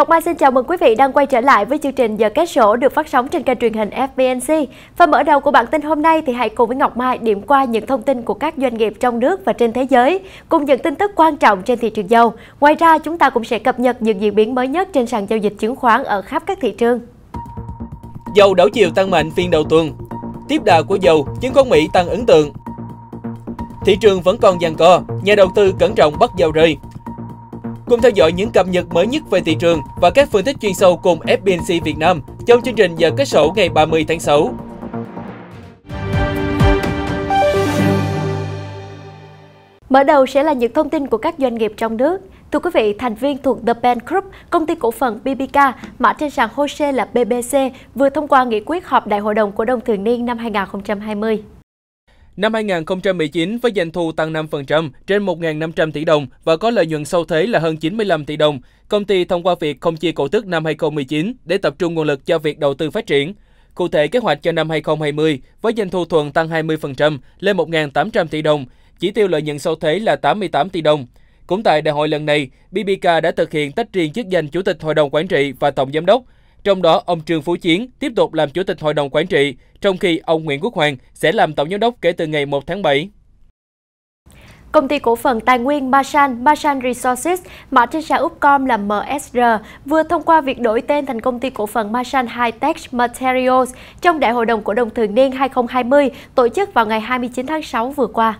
Ngọc Mai xin chào mừng quý vị đang quay trở lại với chương trình Giờ Kết Sổ được phát sóng trên kênh truyền hình FBNC. Và mở đầu của bản tin hôm nay thì hãy cùng với Ngọc Mai điểm qua những thông tin của các doanh nghiệp trong nước và trên thế giới, cùng những tin tức quan trọng trên thị trường dầu. Ngoài ra, chúng ta cũng sẽ cập nhật những diễn biến mới nhất trên sàn giao dịch chứng khoán ở khắp các thị trường. Dầu đảo chiều tăng mạnh phiên đầu tuần. Tiếp đà của dầu, chứng khoán Mỹ tăng ấn tượng. Thị trường vẫn còn giằng co, nhà đầu tư cẩn trọng bắt dầu rơi, cùng theo dõi những cập nhật mới nhất về thị trường và các phân tích chuyên sâu cùng FBNC Việt Nam trong chương trình giờ kết sổ ngày 30 tháng 6. Mở đầu sẽ là những thông tin của các doanh nghiệp trong nước. Thưa quý vị, thành viên thuộc The Ben Group, công ty cổ phần BBK, mã trên sàn HOSE là BBC, vừa thông qua nghị quyết họp Đại hội đồng Cổ đông thường niên năm 2020. Năm 2019 với doanh thu tăng 5% trên 1.500 tỷ đồng và có lợi nhuận sau thuế là hơn 95 tỷ đồng, công ty thông qua việc không chia cổ tức năm 2019 để tập trung nguồn lực cho việc đầu tư phát triển. Cụ thể kế hoạch cho năm 2020 với doanh thu thuần tăng 20% lên 1.800 tỷ đồng, chỉ tiêu lợi nhuận sau thuế là 88 tỷ đồng. Cũng tại đại hội lần này, BBK đã thực hiện tách riêng chức danh Chủ tịch Hội đồng Quản trị và Tổng Giám đốc – trong đó, ông Trương Phú Chiến tiếp tục làm Chủ tịch Hội đồng Quản trị, trong khi ông Nguyễn Quốc Hoàng sẽ làm Tổng giám đốc kể từ ngày 1 tháng 7. Công ty cổ phần tài nguyên Bashan Bashan Resources, mã trên sàn Upcom là MSR, vừa thông qua việc đổi tên thành công ty cổ phần Bashan High Tech Materials trong Đại hội đồng Cổ đồng Thường niên 2020, tổ chức vào ngày 29 tháng 6 vừa qua.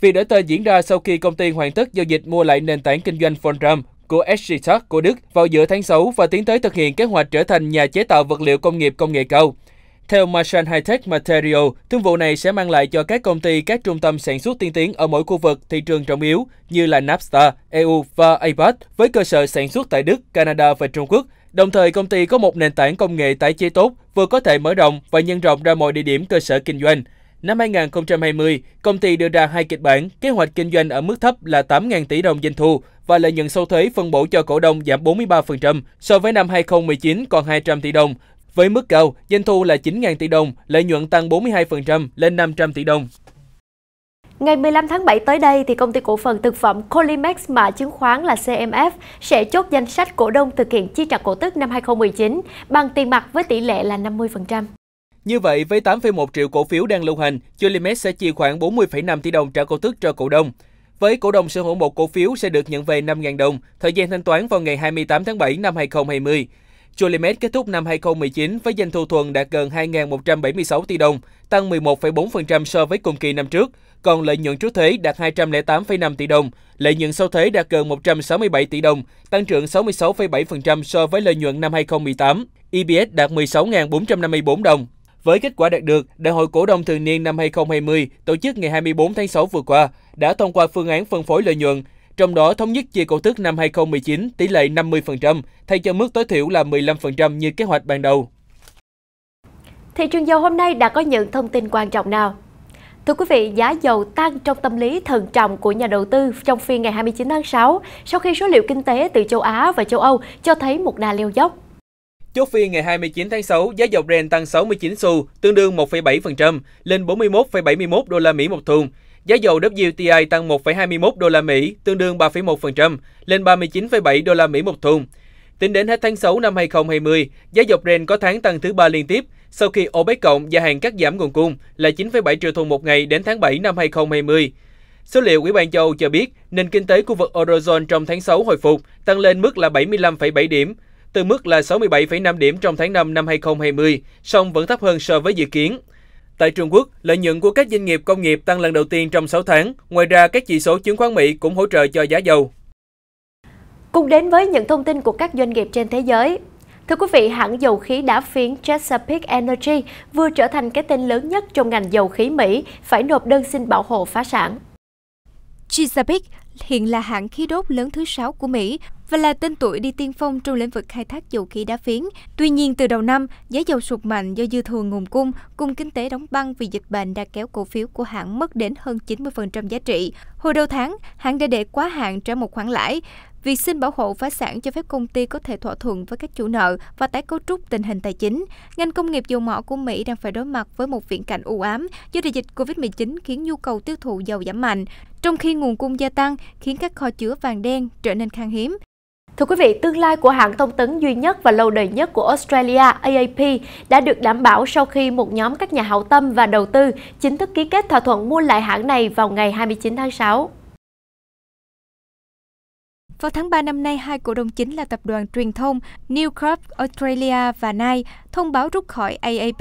Việc đổi tên diễn ra sau khi công ty hoàn tất giao dịch mua lại nền tảng kinh doanh Forum của SGTEC của Đức vào giữa tháng 6 và tiến tới thực hiện kế hoạch trở thành nhà chế tạo vật liệu công nghiệp công nghệ cao. Theo Marshall Hightech Material, thương vụ này sẽ mang lại cho các công ty các trung tâm sản xuất tiên tiến ở mỗi khu vực thị trường trọng yếu như là Napster EU và APAC với cơ sở sản xuất tại Đức, Canada và Trung Quốc. Đồng thời, công ty có một nền tảng công nghệ tái chế tốt vừa có thể mở rộng và nhân rộng ra mọi địa điểm cơ sở kinh doanh. Năm 2020, công ty đưa ra hai kịch bản, kế hoạch kinh doanh ở mức thấp là 8.000 tỷ đồng doanh thu và lợi nhuận sau thuế phân bổ cho cổ đông giảm 43% so với năm 2019 còn 200 tỷ đồng. Với mức cao, doanh thu là 9.000 tỷ đồng, lợi nhuận tăng 42% lên 500 tỷ đồng. Ngày 15 tháng 7 tới đây, thì công ty cổ phần thực phẩm Colimax mã chứng khoán là CMF sẽ chốt danh sách cổ đông thực hiện chi trả cổ tức năm 2019 bằng tiền mặt với tỷ lệ là 50%. Như vậy, với 8,1 triệu cổ phiếu đang lưu hành, Jolimex sẽ chi khoảng 40,5 tỷ đồng trả cổ tức cho cổ đông. Với cổ đông sở hữu một cổ phiếu sẽ được nhận về 5.000 đồng, thời gian thanh toán vào ngày 28 tháng 7 năm 2020. Jolimet kết thúc năm 2019 với doanh thu thuần đạt gần 2.176 tỷ đồng, tăng 11,4% so với cùng kỳ năm trước, còn lợi nhuận trước thuế đạt 208,5 tỷ đồng, lợi nhuận sau thuế đạt gần 167 tỷ đồng, tăng trưởng 66,7% so với lợi nhuận năm 2018. EPS đạt 16.454 đồng, với kết quả đạt được, Đại hội cổ đông thường niên năm 2020 tổ chức ngày 24 tháng 6 vừa qua đã thông qua phương án phân phối lợi nhuận, trong đó thống nhất chia cổ tức năm 2019 tỷ lệ 50%, thay cho mức tối thiểu là 15% như kế hoạch ban đầu. Thị trường dầu hôm nay đã có những thông tin quan trọng nào? Thưa quý vị, giá dầu tăng trong tâm lý thận trọng của nhà đầu tư trong phiên ngày 29 tháng 6 sau khi số liệu kinh tế từ châu Á và châu Âu cho thấy một đà leo dốc. Chốt phiên ngày 29 tháng 6, giá dầu Brent tăng 69 xu, tương đương 1,7% lên 41,71 đô la Mỹ một thùng. Giá dầu WTI tăng 1,21 đô la Mỹ, tương đương 3,1% lên 39,7 đô la Mỹ một thùng. Tính đến hết tháng 6 năm 2020, giá dầu Brent có tháng tăng thứ ba liên tiếp sau khi OPEC cộng gia hạn cắt giảm nguồn cung là 9,7 triệu thùng một ngày đến tháng 7 năm 2020. Số liệu Ủy ban châu cho biết, nền kinh tế khu vực Eurozone trong tháng 6 hồi phục, tăng lên mức là 75,7 điểm, từ mức là 67,5 điểm trong tháng 5 năm 2020, song vẫn thấp hơn so với dự kiến. Tại Trung Quốc, lợi nhuận của các doanh nghiệp công nghiệp tăng lần đầu tiên trong 6 tháng. Ngoài ra, các chỉ số chứng khoán Mỹ cũng hỗ trợ cho giá dầu. Cùng đến với những thông tin của các doanh nghiệp trên thế giới. Thưa quý vị, hãng dầu khí đá phiến Chesapeake Energy vừa trở thành cái tên lớn nhất trong ngành dầu khí Mỹ phải nộp đơn xin bảo hộ phá sản. Chesapeake hiện là hãng khí đốt lớn thứ sáu của Mỹ và là tên tuổi đi tiên phong trong lĩnh vực khai thác dầu khí đá phiến. Tuy nhiên, từ đầu năm, giá dầu sụt mạnh do dư thừa nguồn cung, cùng kinh tế đóng băng vì dịch bệnh đã kéo cổ phiếu của hãng mất đến hơn 90% giá trị. Hồi đầu tháng, hãng đã để quá hạn trả một khoản lãi. Việc xin bảo hộ phá sản cho phép công ty có thể thỏa thuận với các chủ nợ và tái cấu trúc tình hình tài chính. Ngành công nghiệp dầu mỏ của Mỹ đang phải đối mặt với một viễn cảnh u ám do đại dịch COVID-19 khiến nhu cầu tiêu thụ dầu giảm mạnh, trong khi nguồn cung gia tăng khiến các kho chứa vàng đen trở nên khan hiếm. Thưa quý vị, tương lai của hãng thông tấn duy nhất và lâu đời nhất của Australia, AAP, đã được đảm bảo sau khi một nhóm các nhà hảo tâm và đầu tư chính thức ký kết thỏa thuận mua lại hãng này vào ngày 29 tháng 6. Vào tháng 3 năm nay, hai cổ đông chính là tập đoàn truyền thông New Australia và Nike thông báo rút khỏi AAP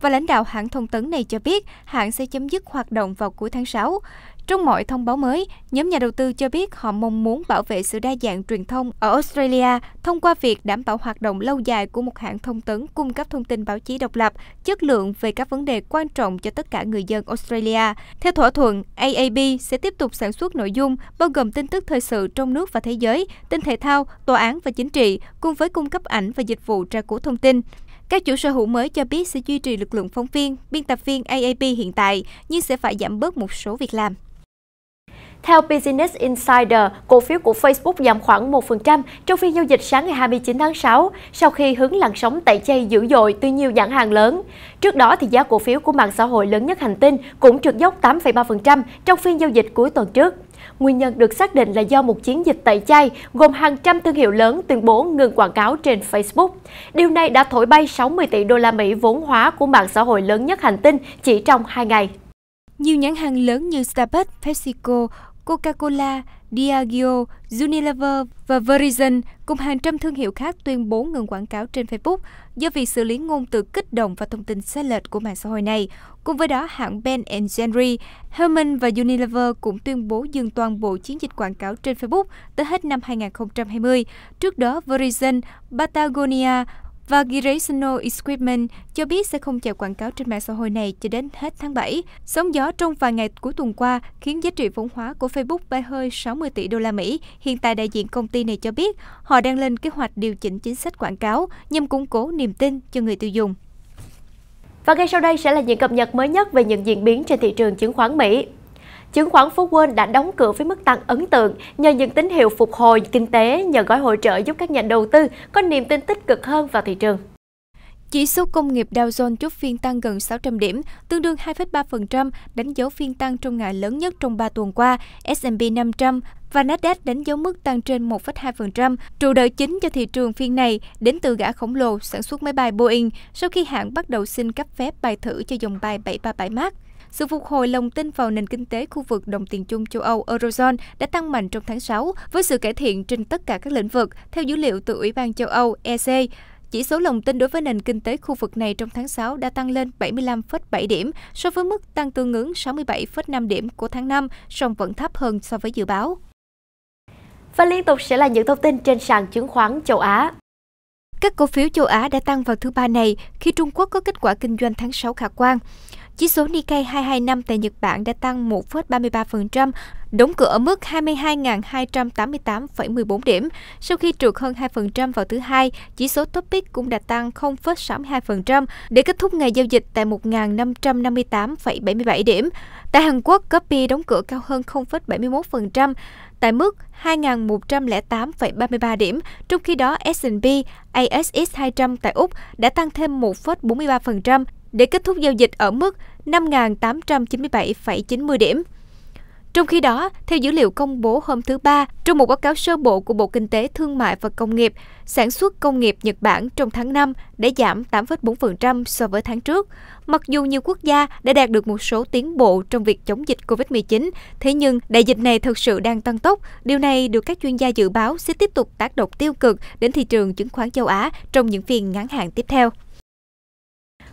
và lãnh đạo hãng thông tấn này cho biết hãng sẽ chấm dứt hoạt động vào cuối tháng 6. Trong mọi thông báo mới, nhóm nhà đầu tư cho biết họ mong muốn bảo vệ sự đa dạng truyền thông ở Australia thông qua việc đảm bảo hoạt động lâu dài của một hãng thông tấn cung cấp thông tin báo chí độc lập, chất lượng về các vấn đề quan trọng cho tất cả người dân Australia. Theo thỏa thuận, AAB sẽ tiếp tục sản xuất nội dung bao gồm tin tức thời sự trong nước và thế giới, tin thể thao, tòa án và chính trị, cùng với cung cấp ảnh và dịch vụ tra cứu thông tin. Các chủ sở hữu mới cho biết sẽ duy trì lực lượng phóng viên, biên tập viên AAP hiện tại, nhưng sẽ phải giảm bớt một số việc làm. Theo Business Insider, cổ phiếu của Facebook giảm khoảng 1% trong phiên giao dịch sáng ngày 29 tháng 6 sau khi hứng làn sóng tẩy chay dữ dội từ nhiều nhãn hàng lớn. Trước đó thì giá cổ phiếu của mạng xã hội lớn nhất hành tinh cũng trượt dốc 8,3% trong phiên giao dịch cuối tuần trước. Nguyên nhân được xác định là do một chiến dịch tẩy chay gồm hàng trăm thương hiệu lớn tuyên bố ngừng quảng cáo trên Facebook. Điều này đã thổi bay 60 tỷ đô la Mỹ vốn hóa của mạng xã hội lớn nhất hành tinh chỉ trong 2 ngày. Nhiều nhãn hàng lớn như Starbucks, PepsiCo, Coca-Cola, Diageo, Unilever và Verizon cùng hàng trăm thương hiệu khác tuyên bố ngừng quảng cáo trên Facebook do vì xử lý ngôn từ kích động và thông tin sai lệch của mạng xã hội này. Cùng với đó, hãng Ben Jerry, Herman và Unilever cũng tuyên bố dừng toàn bộ chiến dịch quảng cáo trên Facebook tới hết năm 2020. Trước đó, Verizon, Patagonia, và Girational Equipment cho biết sẽ không chạy quảng cáo trên mạng xã hội này cho đến hết tháng 7. Sóng gió trong vài ngày cuối tuần qua khiến giá trị vốn hóa của Facebook bay hơi 60 tỷ đô la Mỹ. Hiện tại đại diện công ty này cho biết họ đang lên kế hoạch điều chỉnh chính sách quảng cáo nhằm củng cố niềm tin cho người tiêu dùng. Và ngay sau đây sẽ là những cập nhật mới nhất về những diễn biến trên thị trường chứng khoán Mỹ. Chứng khoán Phú Quân đã đóng cửa với mức tăng ấn tượng nhờ những tín hiệu phục hồi kinh tế nhờ gói hỗ trợ giúp các nhà đầu tư có niềm tin tích cực hơn vào thị trường. Chỉ số công nghiệp Dow Jones chốt phiên tăng gần 600 điểm, tương đương 2,3%, đánh dấu phiên tăng trong ngày lớn nhất trong 3 tuần qua. S&P 500 và Nasdaq đánh dấu mức tăng trên 1,2%. Trụ đỡ chính cho thị trường phiên này đến từ gã khổng lồ sản xuất máy bay Boeing sau khi hãng bắt đầu xin cấp phép bài thử cho dòng bay 737 MAX. Sự phục hồi lòng tin vào nền kinh tế khu vực đồng tiền chung châu Âu Eurozone đã tăng mạnh trong tháng 6 với sự cải thiện trên tất cả các lĩnh vực, theo dữ liệu từ Ủy ban châu Âu EC. Chỉ số lòng tin đối với nền kinh tế khu vực này trong tháng 6 đã tăng lên 75,7 điểm so với mức tăng tương ứng 67,5 điểm của tháng 5, song vẫn thấp hơn so với dự báo. Và liên tục sẽ là những thông tin trên sàn chứng khoán châu Á. Các cổ phiếu châu Á đã tăng vào thứ ba này khi Trung Quốc có kết quả kinh doanh tháng 6 khả quan. Chỉ số Nikkei 225 tại Nhật Bản đã tăng 1,33%, đóng cửa ở mức 22.288,14 điểm. Sau khi trượt hơn 2% vào thứ hai, chỉ số Topic cũng đã tăng 0,62% để kết thúc ngày giao dịch tại 1.558,77 điểm. Tại Hàn Quốc, Copy đóng cửa cao hơn 0,71% tại mức 2.108,33 điểm, trong khi đó S&P ASX 200 tại Úc đã tăng thêm 1,43%, để kết thúc giao dịch ở mức 5.897,90 điểm. Trong khi đó, theo dữ liệu công bố hôm thứ Ba, trong một báo cáo sơ bộ của Bộ Kinh tế Thương mại và Công nghiệp, sản xuất công nghiệp Nhật Bản trong tháng 5 đã giảm 8,4% so với tháng trước. Mặc dù nhiều quốc gia đã đạt được một số tiến bộ trong việc chống dịch COVID-19, thế nhưng đại dịch này thực sự đang tăng tốc. Điều này được các chuyên gia dự báo sẽ tiếp tục tác động tiêu cực đến thị trường chứng khoán châu Á trong những phiên ngắn hạn tiếp theo.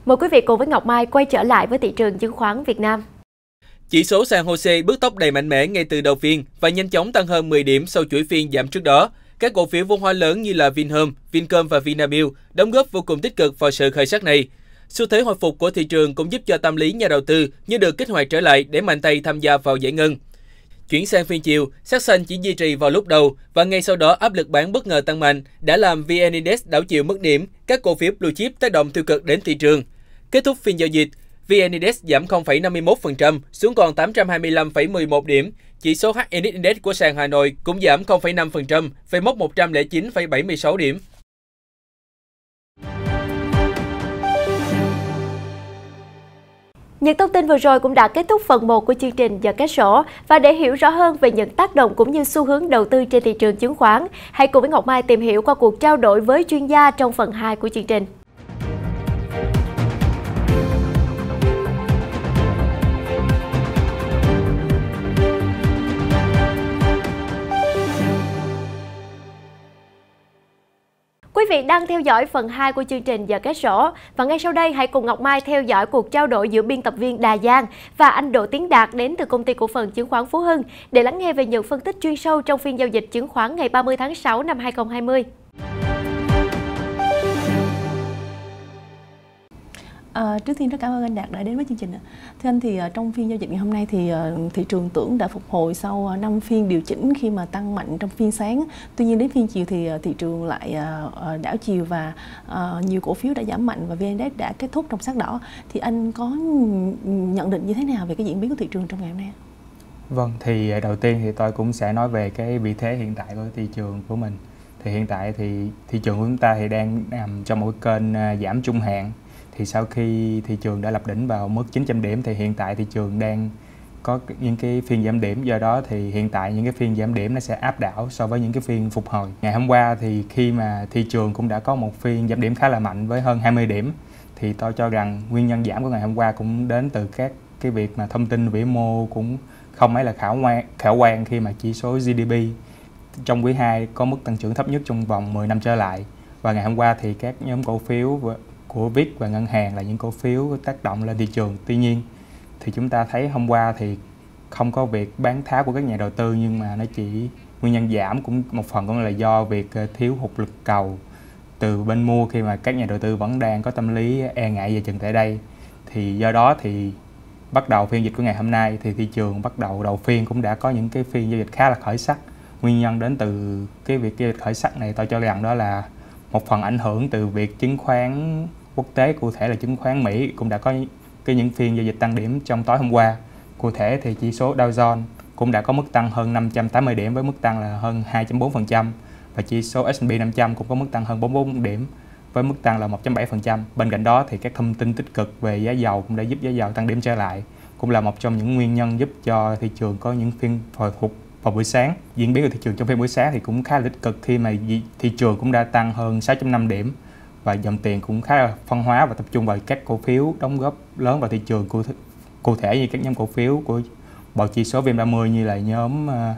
Mời quý vị cùng với Ngọc Mai quay trở lại với thị trường chứng khoán Việt Nam. Chỉ số sàn HOSE bước tốc đầy mạnh mẽ ngay từ đầu phiên và nhanh chóng tăng hơn 10 điểm sau chuỗi phiên giảm trước đó. Các cổ phiếu vốn hóa lớn như là Vinhome, Vincom và Vinamilk đóng góp vô cùng tích cực vào sự khởi sắc này. Xu thế hồi phục của thị trường cũng giúp cho tâm lý nhà đầu tư như được kích hoạt trở lại để mạnh tay tham gia vào giải ngân. Chuyển sang phiên chiều, sắc xanh chỉ duy trì vào lúc đầu và ngay sau đó áp lực bán bất ngờ tăng mạnh đã làm VN Index đảo chiều mất điểm, các cổ phiếu blue chip tác động tiêu cực đến thị trường. Kết thúc phiên giao dịch, VN Index giảm 0,51% xuống còn 825,11 điểm. Chỉ số HNX Index của sàn Hà Nội cũng giảm 0,5% về mốc 109,76 điểm. Những thông tin vừa rồi cũng đã kết thúc phần 1 của chương trình giờ kết sổ. Và để hiểu rõ hơn về những tác động cũng như xu hướng đầu tư trên thị trường chứng khoán, hãy cùng với Ngọc Mai tìm hiểu qua cuộc trao đổi với chuyên gia trong phần 2 của chương trình. vị đang theo dõi phần 2 của chương trình Giờ Kết Sổ và ngay sau đây hãy cùng Ngọc Mai theo dõi cuộc trao đổi giữa biên tập viên Đà Giang và anh Đỗ Tiến Đạt đến từ công ty cổ phần chứng khoán Phú Hưng để lắng nghe về những phân tích chuyên sâu trong phiên giao dịch chứng khoán ngày 30 tháng 6 năm 2020. À, trước tiên rất cảm ơn anh Đạt đã đến với chương trình. Thưa anh thì ờ, trong phiên giao dịch ngày hôm nay thì ờ, thị trường tưởng đã phục hồi sau 5 phiên điều chỉnh khi mà tăng mạnh trong phiên sáng. Tuy nhiên đến phiên chiều thì thị trường lại đảo chiều và nhiều cổ phiếu đã giảm mạnh và VN Index đã kết thúc trong sắc đỏ. Thì anh có nhận định như thế nào về cái diễn biến của thị trường trong ngày hôm nay? Vâng, thì đầu tiên thì tôi cũng sẽ nói về cái vị thế hiện tại của thị trường của mình. Thì hiện tại thì thị trường của chúng ta thì đang nằm trong một kênh à, giảm trung hạn thì sau khi thị trường đã lập đỉnh vào mức 900 điểm thì hiện tại thị trường đang có những cái phiên giảm điểm do đó thì hiện tại những cái phiên giảm điểm nó sẽ áp đảo so với những cái phiên phục hồi. Ngày hôm qua thì khi mà thị trường cũng đã có một phiên giảm điểm khá là mạnh với hơn 20 điểm thì tôi cho rằng nguyên nhân giảm của ngày hôm qua cũng đến từ các cái việc mà thông tin vĩ mô cũng không mấy là khả quan khả quan khi mà chỉ số GDP trong quý 2 có mức tăng trưởng thấp nhất trong vòng 10 năm trở lại và ngày hôm qua thì các nhóm cổ phiếu của VIX và ngân hàng là những cổ phiếu tác động lên thị trường. Tuy nhiên thì chúng ta thấy hôm qua thì không có việc bán tháo của các nhà đầu tư nhưng mà nó chỉ nguyên nhân giảm cũng một phần cũng là do việc ờ, thiếu hụt lực cầu từ bên mua khi mà các nhà đầu tư vẫn đang có tâm lý e ngại về chừng tại đây thì do đó thì bắt đầu phiên dịch của ngày hôm nay thì thị trường bắt đầu đầu phiên cũng đã có những cái phiên giao dịch khá là khởi sắc nguyên nhân đến từ cái việc giao dịch khởi sắc này tôi cho rằng đó là một phần ảnh hưởng từ việc chứng khoán quốc tế, cụ thể là chứng khoán Mỹ cũng đã có cái những phiên giao dịch tăng điểm trong tối hôm qua. Cụ thể thì chỉ số Dow Jones cũng đã có mức tăng hơn 580 điểm với mức tăng là hơn 2.4% và chỉ số S&P 500 cũng có mức tăng hơn 44 điểm với mức tăng là 1.7%. Bên cạnh đó thì các thông tin tích cực về giá dầu cũng đã giúp giá dầu tăng điểm trở lại, cũng là một trong những nguyên nhân giúp cho thị trường có những phiên hồi phục vào buổi sáng. Diễn biến của thị trường trong phiên buổi sáng thì cũng khá là tích cực khi mà thị trường cũng đã tăng hơn 6.5 điểm và dòng tiền cũng khá là phân hóa và tập trung vào các cổ phiếu đóng góp lớn vào thị trường cụ, th cụ thể như các nhóm cổ phiếu của bộ chỉ số VN30 như là nhóm ờ,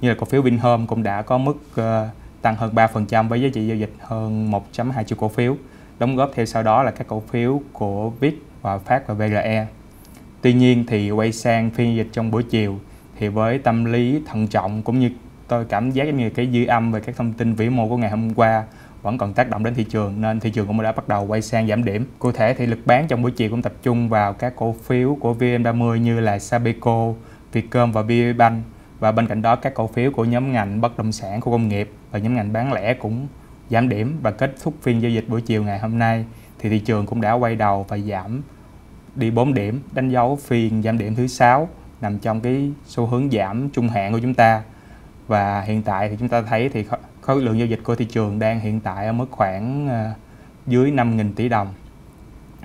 như là cổ phiếu Vinhome cũng đã có mức ờ, tăng hơn 3% với giá trị giao dịch hơn 1.2 triệu cổ phiếu. Đóng góp theo sau đó là các cổ phiếu của VIX và Phát và VRE. Tuy nhiên thì quay sang phiên dịch trong buổi chiều thì với tâm lý thận trọng cũng như tôi cảm giác như cái dư âm về các thông tin vĩ mô của ngày hôm qua vẫn còn tác động đến thị trường nên thị trường cũng đã bắt đầu quay sang giảm điểm. Cụ thể thì lực bán trong buổi chiều cũng tập trung vào các cổ phiếu của VN30 như là Sabeco, Vietcom và VPBank và bên cạnh đó các cổ phiếu của nhóm ngành bất động sản khu công nghiệp và nhóm ngành bán lẻ cũng giảm điểm và kết thúc phiên giao dịch buổi chiều ngày hôm nay thì thị trường cũng đã quay đầu và giảm đi 4 điểm đánh dấu phiên giảm điểm thứ sáu nằm trong cái xu hướng giảm trung hạn của chúng ta và hiện tại thì chúng ta thấy thì khối lượng giao dịch của thị trường đang hiện tại ở mức khoảng ờ, dưới 5.000 tỷ đồng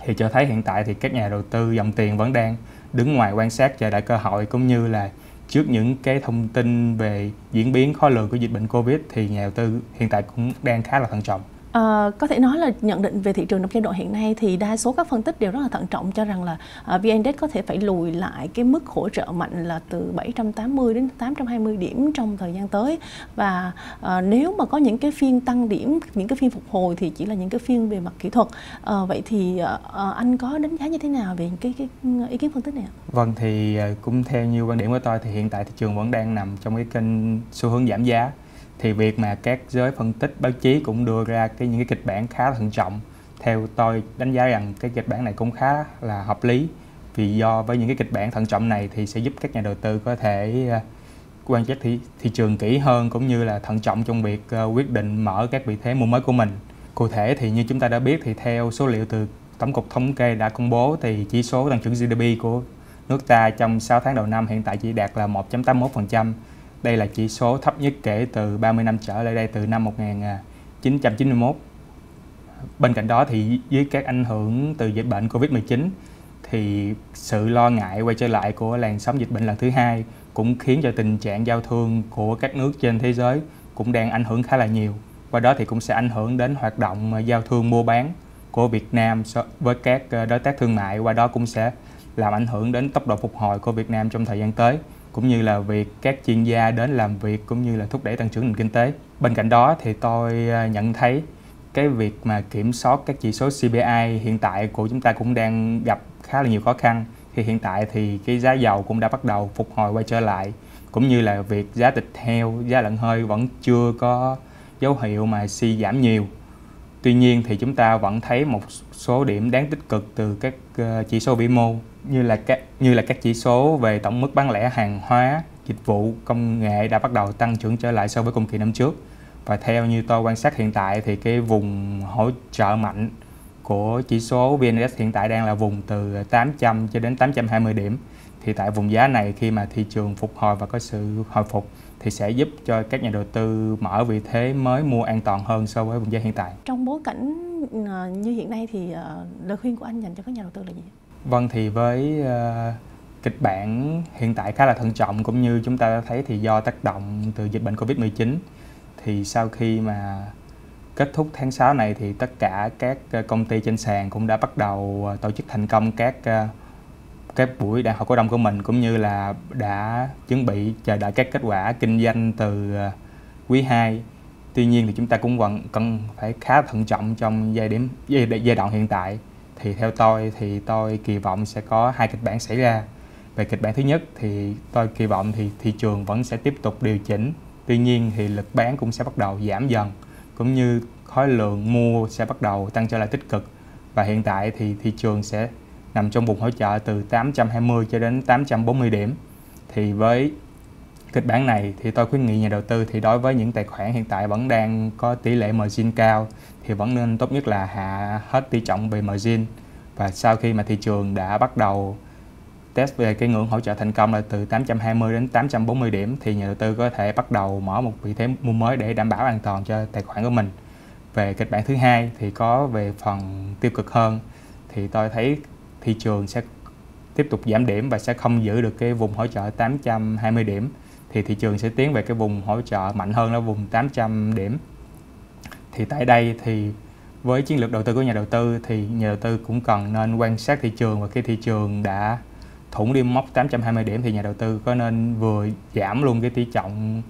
thì cho thấy hiện tại thì các nhà đầu tư dòng tiền vẫn đang đứng ngoài quan sát chờ đợi cơ hội cũng như là trước những cái thông tin về diễn biến khó lường của dịch bệnh Covid thì nhà đầu tư hiện tại cũng đang khá là thận trọng. À, có thể nói là nhận định về thị trường trong giai đoạn hiện nay thì đa số các phân tích đều rất là thận trọng cho rằng là à, ờ, VN Index có thể phải lùi lại cái mức hỗ trợ mạnh là từ 780 đến 820 điểm trong thời gian tới và à, nếu mà có những cái phiên tăng điểm, những cái phiên phục hồi thì chỉ là những cái phiên về mặt kỹ thuật. À, vậy thì à, anh có đánh giá như thế nào về cái, cái ý kiến phân tích này ạ? Vâng thì cũng theo như quan điểm của tôi thì hiện tại thị trường vẫn đang nằm trong cái kênh xu hướng giảm giá thì việc mà các giới phân tích báo chí cũng đưa ra cái những cái kịch bản khá là thận trọng theo tôi đánh giá rằng cái kịch bản này cũng khá là hợp lý vì do với những cái kịch bản thận trọng này thì sẽ giúp các nhà đầu tư có thể ờ, quan sát thị, thị trường kỹ hơn cũng như là thận trọng trong việc ờ, quyết định mở các vị thế mua mới của mình cụ thể thì như chúng ta đã biết thì theo số liệu từ tổng cục thống kê đã công bố thì chỉ số tăng trưởng GDP của nước ta trong 6 tháng đầu năm hiện tại chỉ đạt là 1.81% đây là chỉ số thấp nhất kể từ 30 năm trở lại đây từ năm 1991. À, Bên cạnh đó thì dưới các ảnh hưởng từ dịch bệnh Covid-19 thì sự lo ngại quay trở lại của làn sóng dịch bệnh lần thứ hai cũng khiến cho tình trạng giao thương của các nước trên thế giới cũng đang ảnh hưởng khá là nhiều. Qua đó thì cũng sẽ ảnh hưởng đến hoạt động à, giao thương mua bán của Việt Nam với các à, đối tác thương mại qua đó cũng sẽ làm ảnh hưởng đến tốc độ phục hồi của Việt Nam trong thời gian tới cũng như là việc các chuyên gia đến làm việc cũng như là thúc đẩy tăng trưởng nền kinh tế. Bên cạnh đó thì tôi à, nhận thấy cái việc mà kiểm soát các chỉ số CPI hiện tại của chúng ta cũng đang gặp khá là nhiều khó khăn. Thì hiện tại thì cái giá dầu cũng đã bắt đầu phục hồi quay trở lại cũng như là việc giá thịt heo, giá lợn hơi vẫn chưa có dấu hiệu mà suy giảm nhiều Tuy nhiên thì chúng ta vẫn thấy một số điểm đáng tích cực từ các ờ, chỉ số vĩ mô như là các như là các chỉ số về tổng mức bán lẻ hàng hóa, dịch vụ, công nghệ đã bắt đầu tăng trưởng trở lại so với cùng kỳ năm trước. Và theo như tôi quan sát hiện tại thì cái vùng hỗ trợ mạnh của chỉ số vn hiện tại đang là vùng từ 800 cho đến 820 điểm. Thì tại vùng giá này khi mà thị trường phục hồi và có sự hồi phục thì sẽ giúp cho các nhà đầu tư mở vị thế mới mua an toàn hơn so với vùng giá hiện tại. Trong bối cảnh ờ, như hiện nay thì ờ, lời khuyên của anh dành cho các nhà đầu tư là gì? Vâng thì với ờ, kịch bản hiện tại khá là thận trọng cũng như chúng ta đã thấy thì do tác động từ dịch bệnh Covid-19 thì sau khi mà kết thúc tháng 6 này thì tất cả các công ty trên sàn cũng đã bắt đầu tổ chức thành công các cái buổi đại hội cổ đông của mình cũng như là đã chuẩn bị chờ đợi các kết quả kinh doanh từ ờ, quý 2 tuy nhiên thì chúng ta cũng vẫn cần phải khá thận trọng trong giai điểm giai, giai đoạn hiện tại thì theo tôi thì tôi kỳ vọng sẽ có hai kịch bản xảy ra về kịch bản thứ nhất thì tôi kỳ vọng thì thị trường vẫn sẽ tiếp tục điều chỉnh tuy nhiên thì lực bán cũng sẽ bắt đầu giảm dần cũng như khối lượng mua sẽ bắt đầu tăng trở lại tích cực và hiện tại thì thị trường sẽ nằm trong vùng hỗ trợ từ 820 cho đến 840 điểm. Thì với kịch bản này thì tôi khuyến nghị nhà đầu tư thì đối với những tài khoản hiện tại vẫn đang có tỷ lệ margin cao thì vẫn nên tốt nhất là hạ hết tỷ trọng về margin và sau khi mà thị trường đã bắt đầu test về cái ngưỡng hỗ trợ thành công là từ 820 đến 840 điểm thì nhà đầu tư có thể bắt đầu mở một vị thế mua mới để đảm bảo an toàn cho tài khoản của mình. Về kịch bản thứ hai thì có về phần tiêu cực hơn thì tôi thấy thị trường sẽ tiếp tục giảm điểm và sẽ không giữ được cái vùng hỗ trợ 820 điểm thì thị trường sẽ tiến về cái vùng hỗ trợ mạnh hơn là vùng 800 điểm thì tại đây thì với chiến lược đầu tư của nhà đầu tư thì nhà đầu tư cũng cần nên quan sát thị trường và khi thị trường đã thủng đi mốc 820 điểm thì nhà đầu tư có nên vừa giảm luôn cái tỷ trọng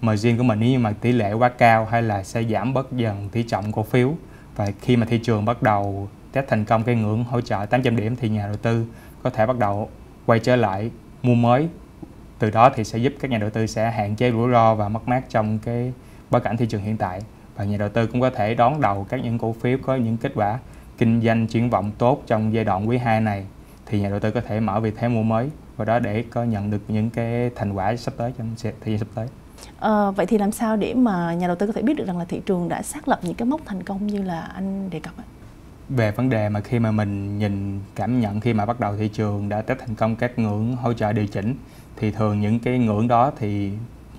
margin của mình nếu như mà tỷ lệ quá cao hay là sẽ giảm bớt dần tỷ trọng cổ phiếu và khi mà thị trường bắt đầu test thành công cái ngưỡng hỗ trợ 800 điểm thì nhà đầu tư có thể bắt đầu quay trở lại mua mới từ đó thì sẽ giúp các nhà đầu tư sẽ hạn chế rủi ro và mất mát trong cái bối cảnh thị trường hiện tại và nhà đầu tư cũng có thể đón đầu các những cổ phiếu có những kết quả kinh doanh triển vọng tốt trong giai đoạn quý 2 này thì nhà đầu tư có thể mở vị thế mua mới và đó để có nhận được những cái thành quả sắp tới trong thời gian sắp tới. À, vậy thì làm sao để mà nhà đầu tư có thể biết được rằng là thị trường đã xác lập những cái mốc thành công như là anh đề cập ạ? về vấn đề mà khi mà mình nhìn cảm nhận khi mà bắt đầu thị trường đã test thành công các ngưỡng hỗ trợ điều chỉnh thì thường những cái ngưỡng đó thì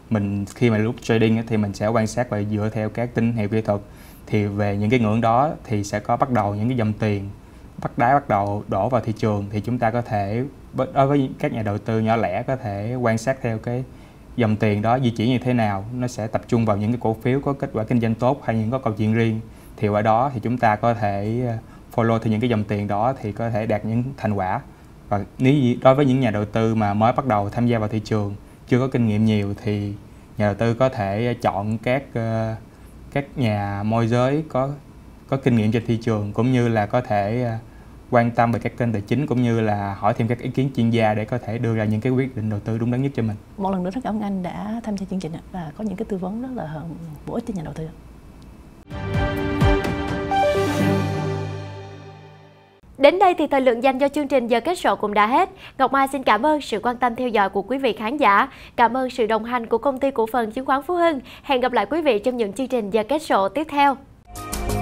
mình khi mà lúc trading thì mình sẽ quan sát và dựa theo các tín hiệu kỹ thuật thì về những cái ngưỡng đó thì sẽ có bắt đầu những cái dòng tiền bắt đáy bắt đầu đổ vào thị trường thì chúng ta có thể đối ờ, với các nhà đầu tư nhỏ lẻ có thể quan sát theo cái dòng tiền đó di chuyển như thế nào nó sẽ tập trung vào những cái cổ phiếu có kết quả kinh doanh tốt hay những có câu chuyện riêng thì qua đó thì chúng ta có thể ờ, follow theo những cái dòng tiền đó thì có thể đạt những thành quả và nếu đối với những nhà đầu tư mà mới bắt đầu tham gia vào thị trường chưa có kinh nghiệm nhiều thì nhà đầu tư có thể chọn các ờ, các nhà môi giới có có kinh nghiệm trên thị trường cũng như là có thể ờ, quan tâm về các kênh tài chính cũng như là hỏi thêm các ý kiến chuyên gia để có thể đưa ra những cái quyết định đầu tư đúng đắn nhất cho mình. Một lần nữa rất cảm ơn anh đã tham gia chương trình và có những cái tư vấn rất là bổ ích cho nhà đầu tư. Đến đây thì thời lượng dành cho chương trình giờ kết sổ cũng đã hết. Ngọc Mai xin cảm ơn sự quan tâm theo dõi của quý vị khán giả. Cảm ơn sự đồng hành của công ty cổ phần chứng khoán Phú Hưng. Hẹn gặp lại quý vị trong những chương trình giờ kết sổ tiếp theo.